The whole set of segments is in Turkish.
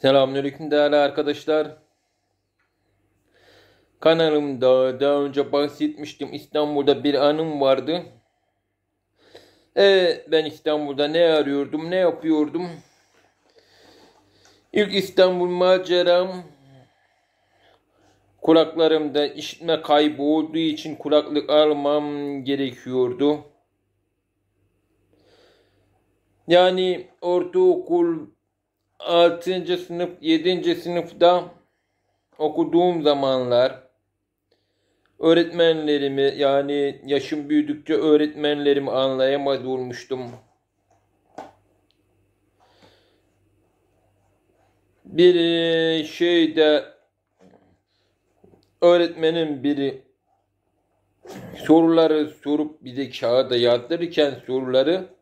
Selamünaleyküm değerli arkadaşlar. Kanalımda daha önce bahsetmiştim. İstanbul'da bir anım vardı. E ben İstanbul'da ne arıyordum, ne yapıyordum? İlk İstanbul maceram kulaklarımda işitme kaybı olduğu için kulaklık almam gerekiyordu. Yani ortaokul 6. sınıf 7. sınıfta okuduğum zamanlar öğretmenlerimi yani yaşım büyüdükçe öğretmenlerimi anlayamaz olmuştum. Bir şeyde öğretmenin biri soruları sorup bize kağıda yazdırırken soruları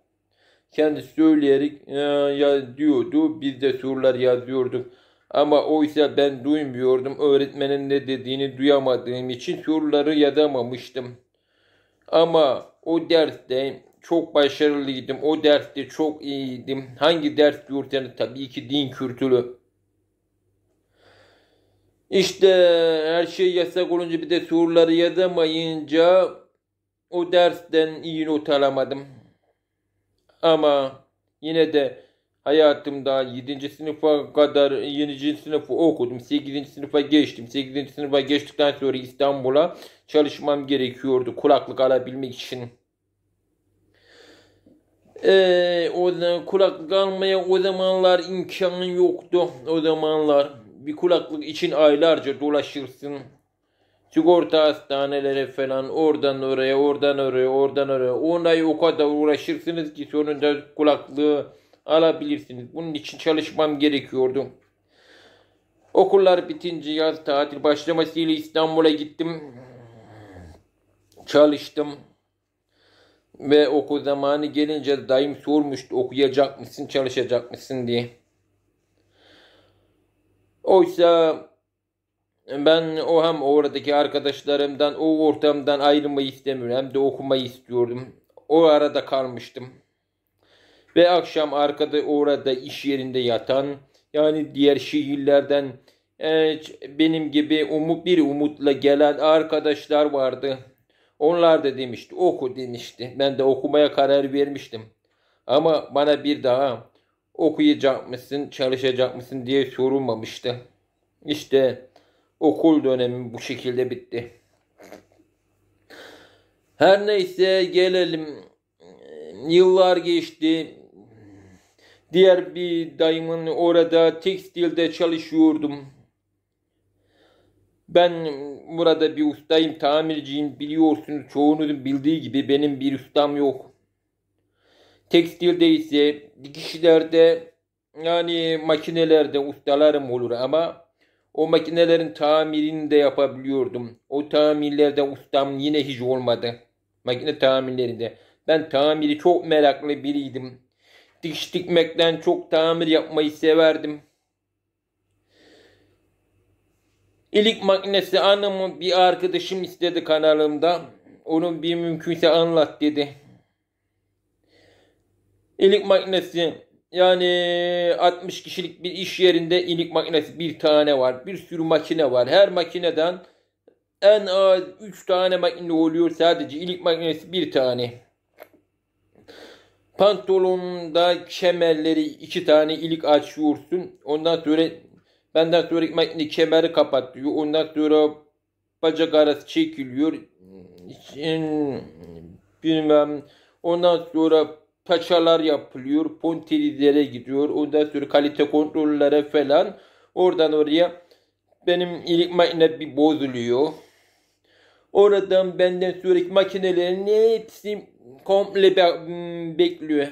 kendi söyleyerek e, ee, diyordu Biz de sorular yazıyorduk. Ama oysa ben duymuyordum. Öğretmenin ne dediğini duyamadığım için soruları yazamamıştım. Ama o derste çok başarılıydım. O derste çok iyiydim. Hangi ders diyorsanız tabii ki din kürtülü İşte her şey yasak olunca bir de soruları yazamayınca o dersten iyi not alamadım. Ama yine de hayatımda 7. sınıfa kadar 7. sınıfı okudum. 8. sınıfa geçtim. 8. sınıfa geçtikten sonra İstanbul'a çalışmam gerekiyordu kulaklık alabilmek için. Ee, o zaman kulaklık almaya o zamanlar imkanın yoktu. O zamanlar bir kulaklık için aylarca dolaşırsın. Sigorta hastanelere falan oradan oraya oradan oraya oradan oraya ay o kadar uğraşırsınız ki sonunda kulaklığı alabilirsiniz. Bunun için çalışmam gerekiyordu. Okullar bitince yaz tatil başlamasıyla İstanbul'a gittim. Çalıştım. Ve oku zamanı gelince dayım sormuştu okuyacak mısın çalışacak mısın diye. Oysa ben o hem oradaki arkadaşlarımdan, o ortamdan ayrılmayı istemiyorum. Hem de okumayı istiyordum. O arada kalmıştım. Ve akşam arkada orada iş yerinde yatan, yani diğer şehirlerden e, benim gibi umut bir umutla gelen arkadaşlar vardı. Onlar da demişti oku demişti. Ben de okumaya karar vermiştim. Ama bana bir daha okuyacak mısın, çalışacak mısın diye sorulmamıştı. İşte okul dönemi bu şekilde bitti. Her neyse gelelim. Yıllar geçti. Diğer bir dayımın orada tekstilde çalışıyordum. Ben burada bir ustayım, tamirciyim. Biliyorsunuz çoğunuzun bildiği gibi benim bir ustam yok. Tekstilde ise dikişlerde yani makinelerde ustalarım olur ama o makinelerin tamirini de yapabiliyordum. O tamirlerde ustam yine hiç olmadı. Makine tamirlerinde. Ben tamiri çok meraklı biriydim. Diş dikmekten çok tamir yapmayı severdim. İlik makinesi anımı bir arkadaşım istedi kanalımda. Onu bir mümkünse anlat dedi. İlik makinesi yani 60 kişilik bir iş yerinde ilik makinesi bir tane var. Bir sürü makine var. Her makineden en az 3 tane makine oluyor sadece. ilik makinesi bir tane. Pantolonda kemerleri iki tane ilik açıyorsun. Ondan sonra benden sonra makine kemeri kapatıyor. Ondan sonra bacak arası çekiliyor. Hmm, hmm, bilmem. Ondan sonra paçalar yapılıyor. Pontililere gidiyor. Ondan sonra kalite kontrollere falan. Oradan oraya benim ilik makine bir bozuluyor. Oradan benden sonraki makinelerin hepsi komple be- hmm, bekliyor.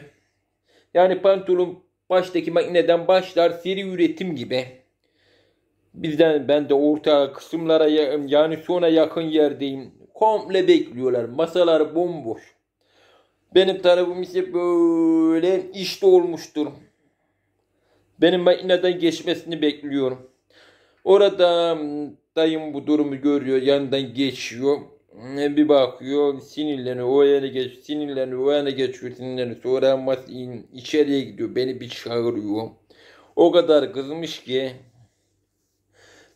Yani pantolon baştaki makineden başlar seri üretim gibi. Bizden ben de orta kısımlara yani sona yakın yerdeyim. Komple bekliyorlar. Masalar bomboş. Benim tarafım ise böyle işte olmuştur. Benim makineden geçmesini bekliyorum. Orada hmm, dayım bu durumu görüyor. Yandan geçiyor. Bir bakıyor sinirleniyor. O yana geç, sinirleniyor. O yana geçiyor sinirleniyor. Sonra masin içeriye gidiyor. Beni bir çağırıyor. O kadar kızmış ki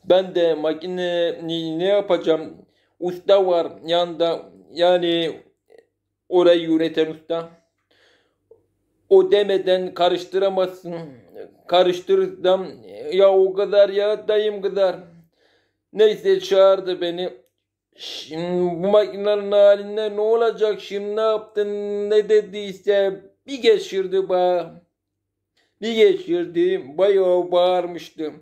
ben de makine ne yapacağım? Usta var yanda yani Orayı yöneten usta. O demeden karıştıramazsın. Karıştırırsam ya o kadar ya dayım kadar. Neyse çağırdı beni. Şimdi bu makinenin halinde ne olacak şimdi ne yaptın ne dediyse bir geçirdi bana. Bir geçirdi bayağı bağırmıştı.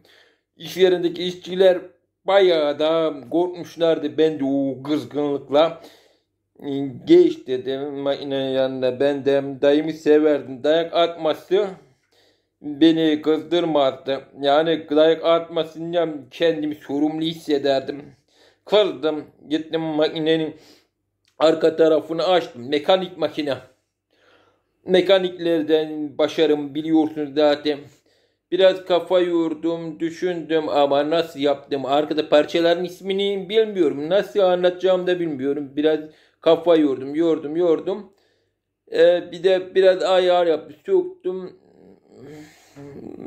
İş yerindeki işçiler bayağı da korkmuşlardı ben de o kızgınlıkla geç dedim makinenin yanında ben de dayımı severdim dayak atması beni kızdırmazdı yani dayak atmasından kendimi sorumlu hissederdim kızdım gittim makinenin arka tarafını açtım mekanik makine mekaniklerden başarım biliyorsunuz zaten Biraz kafa yordum, düşündüm ama nasıl yaptım? Arkada parçaların ismini bilmiyorum. Nasıl anlatacağımı da bilmiyorum. Biraz Kafa yordum, yordum, yordum. Ee, bir de biraz ayar yaptım, soktum.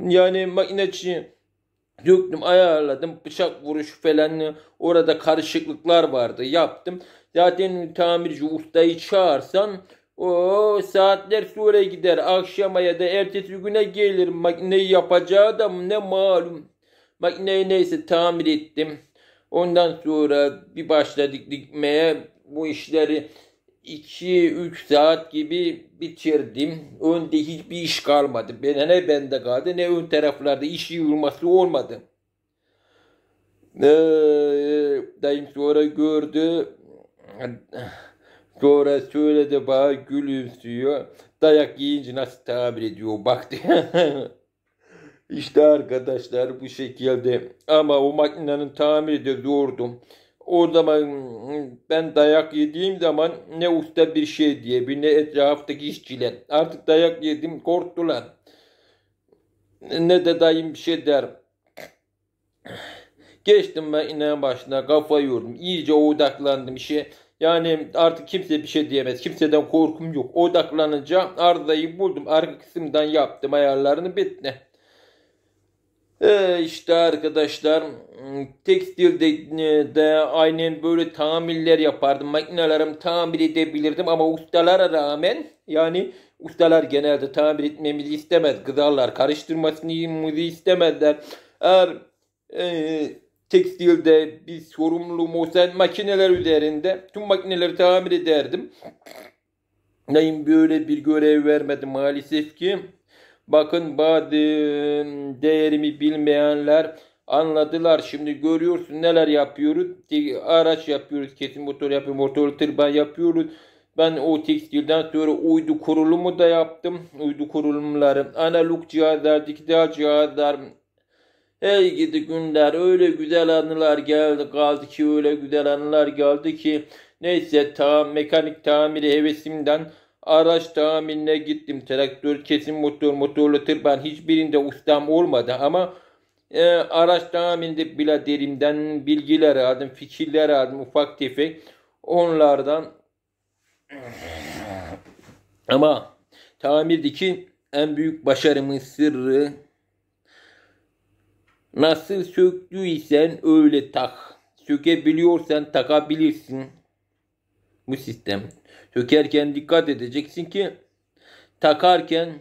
Yani makineci döktüm, ayarladım. Bıçak vuruşu falan orada karışıklıklar vardı. Yaptım. Zaten tamirci ustayı çağırsan o saatler sonra gider. Akşama ya da ertesi güne gelir. Makineyi yapacağı da ne malum. Makineyi neyse tamir ettim. Ondan sonra bir başladık dikmeye bu işleri 2-3 saat gibi bitirdim. Önde hiçbir iş kalmadı. Ben, ne bende kaldı ne ön taraflarda iş yığılması olmadı. Ee, dayım sonra gördü. Sonra söyledi bana gülümsüyor. Dayak yiyince nasıl tabir ediyor baktı diye. işte arkadaşlar bu şekilde. Ama o makinenin tamiri de zordu. Orada ben dayak yediğim zaman ne usta bir şey diye bir ne etraftaki işçiler. Artık dayak yedim korktular. Ne de dayım bir şey der. Geçtim ben inen başına kafa yordum. İyice odaklandım işe. Yani artık kimse bir şey diyemez. Kimseden korkum yok. Odaklanınca arızayı buldum. Arka kısımdan yaptım ayarlarını bitti. Ee, işte arkadaşlar hmm, tekstilde e, de aynen böyle tamirler yapardım. makinelerim tamir edebilirdim ama ustalara rağmen yani ustalar genelde tamir etmemizi istemez. Gıdalar karıştırmasını istemezler. Eğer e, tekstilde bir sorumluluğum olsa makineler üzerinde tüm makineleri tamir ederdim. Neyim böyle bir görev vermedi maalesef ki. Bakın değerimi bilmeyenler anladılar. Şimdi görüyorsun neler yapıyoruz. Araç yapıyoruz. Kesin motor yapıyoruz. Motor tırban yapıyoruz. Ben o tekstilden sonra uydu kurulumu da yaptım. Uydu kurulumları, analog cihazlar, dijital cihazlar. Hey gidi günler öyle güzel anılar geldi kaldı ki öyle güzel anılar geldi ki. Neyse ta mekanik tamiri hevesimden Araç tamirine gittim. Traktör, kesim motor, motorlu Ben hiçbirinde ustam olmadı ama e, araç tamirinde bile derimden bilgiler aldım, fikirler aldım ufak tefek. Onlardan ama tamirdeki en büyük başarımın sırrı nasıl söktüysen öyle tak. Sökebiliyorsan takabilirsin bu sistem. Sökerken dikkat edeceksin ki takarken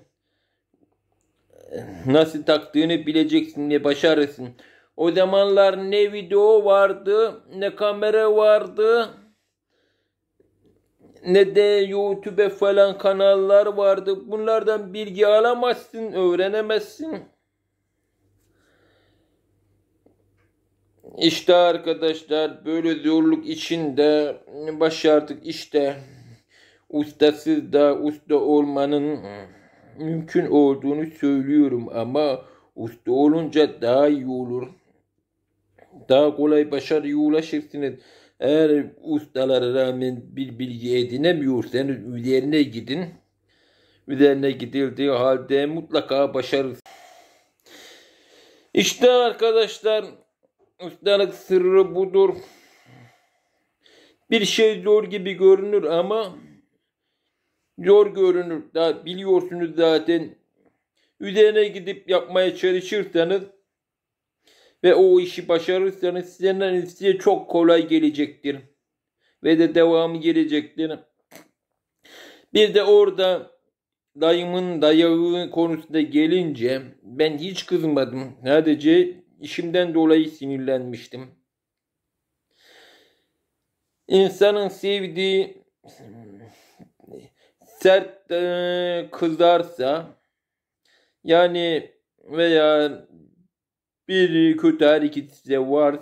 eh, nasıl taktığını bileceksin diye başarısın. O zamanlar ne video vardı, ne kamera vardı, ne de YouTube falan kanallar vardı. Bunlardan bilgi alamazsın, öğrenemezsin. İşte arkadaşlar böyle zorluk içinde başardık işte ustasız da usta olmanın mümkün olduğunu söylüyorum ama usta olunca daha iyi olur. Daha kolay başarıya ulaşırsınız. Eğer ustalara rağmen bir bilgi edinemiyorsanız üzerine gidin. Üzerine gidildiği halde mutlaka başarırsınız. İşte arkadaşlar Ustalık sırrı budur. Bir şey zor gibi görünür ama zor görünür. Daha biliyorsunuz zaten. Üzerine gidip yapmaya çalışırsanız ve o işi başarırsanız sizden size çok kolay gelecektir. Ve de devamı gelecektir. Bir de orada dayımın dayağı konusunda gelince ben hiç kızmadım. Sadece işimden dolayı sinirlenmiştim. İnsanın sevdiği sert e, kızarsa yani veya bir kötü hareket size var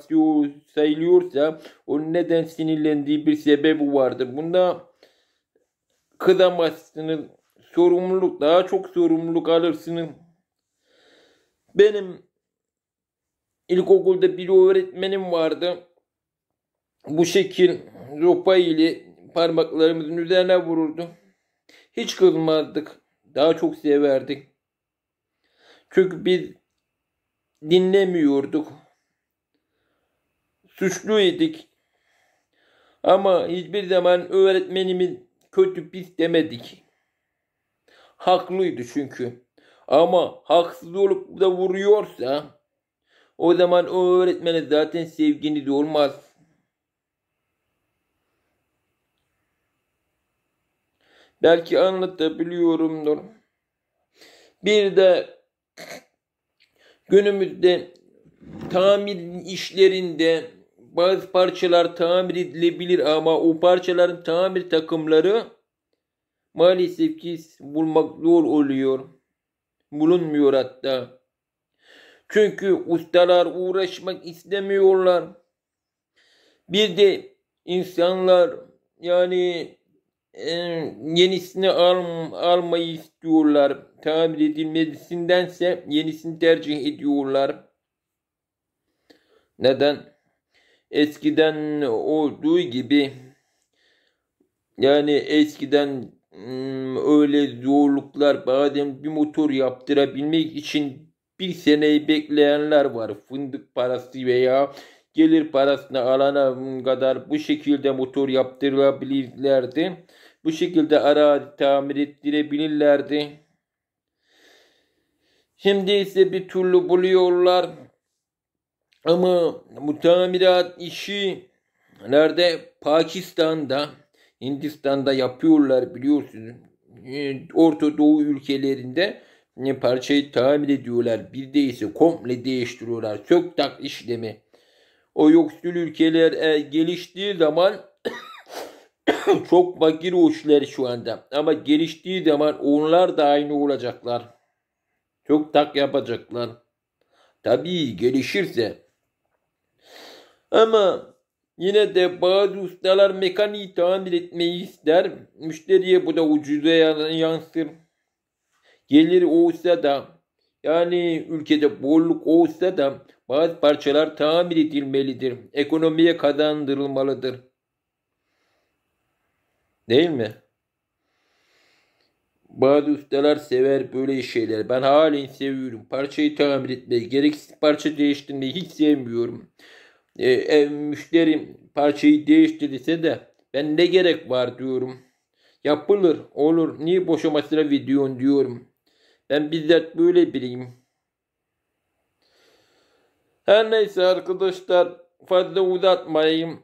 sayılıyorsa o neden sinirlendiği bir sebebi vardır. Bunda kızamazsınız. Sorumluluk daha çok sorumluluk alırsınız. Benim İlkokulda bir öğretmenim vardı. Bu şekil ropa ile parmaklarımızın üzerine vururdu. Hiç kızmazdık. Daha çok severdik. Çünkü biz dinlemiyorduk. Suçluydik. idik. Ama hiçbir zaman öğretmenimiz kötü pis demedik. Haklıydı çünkü. Ama haksız olup da vuruyorsa o zaman o öğretmene zaten sevginiz olmaz. Belki anlatabiliyorumdur. Bir de günümüzde tamir işlerinde bazı parçalar tamir edilebilir ama o parçaların tamir takımları maalesef ki bulmak zor oluyor. Bulunmuyor hatta. Çünkü ustalar uğraşmak istemiyorlar. Bir de insanlar yani e, yenisini al, almayı istiyorlar. Tabir edilmesindense yenisini tercih ediyorlar. Neden? Eskiden olduğu gibi yani eskiden öyle zorluklar bazen bir motor yaptırabilmek için bir seneyi bekleyenler var. Fındık parası veya gelir parasını alana kadar bu şekilde motor yaptırabilirlerdi. Bu şekilde arazi tamir ettirebilirlerdi. Şimdi ise bir türlü buluyorlar. Ama bu tamirat işi nerede? Pakistan'da, Hindistan'da yapıyorlar biliyorsunuz. Ee, Orta Doğu ülkelerinde ne parçayı tamir ediyorlar. Bir değilse komple değiştiriyorlar. Çok tak işlemi. O yoksul ülkeler e, geliştiği zaman çok fakir o işler şu anda. Ama geliştiği zaman onlar da aynı olacaklar. Çok tak yapacaklar. Tabii gelişirse. Ama yine de bazı ustalar mekaniği tamir etmeyi ister. Müşteriye bu da ucuza yansır. Geliri olsa da yani ülkede bolluk olsa da bazı parçalar tamir edilmelidir. Ekonomiye kazandırılmalıdır. Değil mi? Bazı ustalar sever böyle şeyler. Ben halen seviyorum. Parçayı tamir etmeyi, gereksiz parça değiştirmeyi hiç sevmiyorum. E, ev müşterim parçayı değiştirirse de ben ne gerek var diyorum. Yapılır, olur. Niye boşamasına videon diyorum. Ben bizzat böyle biriyim. Her neyse arkadaşlar fazla uzatmayayım.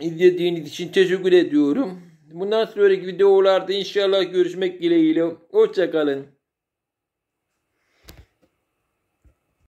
İzlediğiniz için teşekkür ediyorum. Bundan sonraki videolarda inşallah görüşmek dileğiyle. Hoşçakalın.